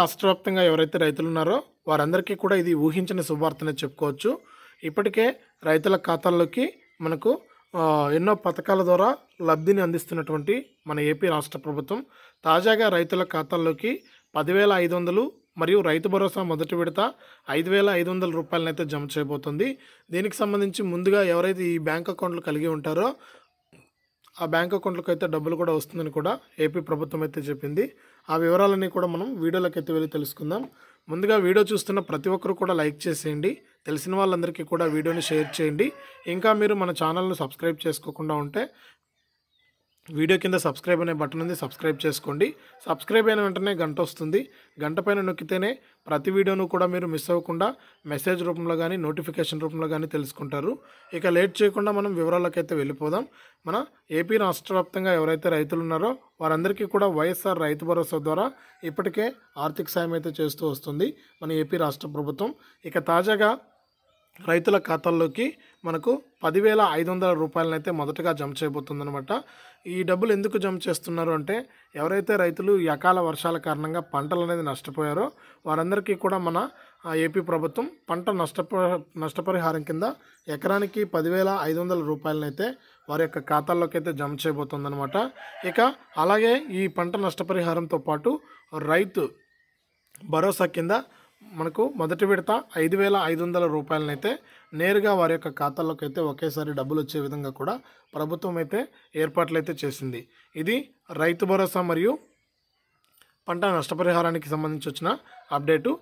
రాష్ట్ర వ్యాప్తంగా ఎవరైతే రైతులు ఉన్నారో వారందరికీ కూడా ఇది ఊహించిన శుభార్తనే చెప్పుకోవచ్చు ఇప్పటికే రైతుల ఖాతాల్లోకి మనకు ఎన్నో పథకాల ద్వారా లబ్ధిని అందిస్తున్నటువంటి మన ఏపీ రాష్ట్ర ప్రభుత్వం తాజాగా రైతుల ఖాతాల్లోకి పదివేల ఐదు వందలు మరియు రైతు భరోసా మొదటి విడత ఐదు వేల ఐదు వందల రూపాయలనైతే జమ చేయబోతుంది దీనికి సంబంధించి ముందుగా ఎవరైతే ఈ బ్యాంక్ అకౌంట్లు కలిగి ఉంటారో ఆ బ్యాంక్ అకౌంట్లకు అయితే డబ్బులు కూడా వస్తుందని కూడా ఏపీ ప్రభుత్వం అయితే చెప్పింది ఆ వివరాలన్నీ కూడా మనం వీడియోలోకి అయితే వెళ్ళి తెలుసుకుందాం ముందుగా వీడియో చూస్తున్న ప్రతి ఒక్కరు కూడా లైక్ చేసేయండి తెలిసిన వాళ్ళందరికీ కూడా వీడియోని షేర్ చేయండి ఇంకా మీరు మన ఛానల్ను సబ్స్క్రైబ్ చేసుకోకుండా ఉంటే వీడియో కింద సబ్స్క్రైబ్ అనే బటన్ ఉంది సబ్స్క్రైబ్ చేసుకోండి సబ్స్క్రైబ్ అయిన వెంటనే గంట వస్తుంది గంట పైన నొక్కితేనే ప్రతి వీడియోను కూడా మీరు మిస్ అవ్వకుండా మెసేజ్ రూపంలో కానీ నోటిఫికేషన్ రూపంలో కానీ తెలుసుకుంటారు ఇక లేట్ చేయకుండా మనం వివరాలకైతే వెళ్ళిపోదాం మన ఏపీ రాష్ట్ర వ్యాప్తంగా ఎవరైతే రైతులు ఉన్నారో వారందరికీ కూడా వైఎస్ఆర్ రైతు భరోసా ద్వారా ఇప్పటికే ఆర్థిక సాయం అయితే చేస్తూ వస్తుంది మన ఏపీ రాష్ట్ర ప్రభుత్వం ఇక తాజాగా రైతుల ఖాతాల్లోకి మనకు పదివేల ఐదు వందల రూపాయలను అయితే మొదటగా జమ చేయబోతుందనమాట ఈ డబ్బులు ఎందుకు జమ చేస్తున్నారు అంటే ఎవరైతే రైతులు అకాల వర్షాల కారణంగా పంటలు అనేది నష్టపోయారో వారందరికీ కూడా మన ఏపీ ప్రభుత్వం పంట నష్టప నష్టపరిహారం కింద ఎకరానికి పదివేల ఐదు వందల రూపాయలనైతే వారి యొక్క ఖాతాల్లోకి అయితే జమ చేయబోతుందనమాట ఇక అలాగే ఈ పంట నష్టపరిహారంతో పాటు రైతు భరోసా కింద మనకు మొదటి విడత ఐదు వేల ఐదు వందల రూపాయలనైతే నేరుగా వారి యొక్క ఖాతాల్లోకి అయితే ఒకేసారి డబ్బులు వచ్చే విధంగా కూడా ప్రభుత్వం అయితే ఏర్పాట్లు అయితే చేసింది ఇది రైతు భరోసా మరియు పంట నష్టపరిహారానికి సంబంధించి వచ్చిన అప్డేటు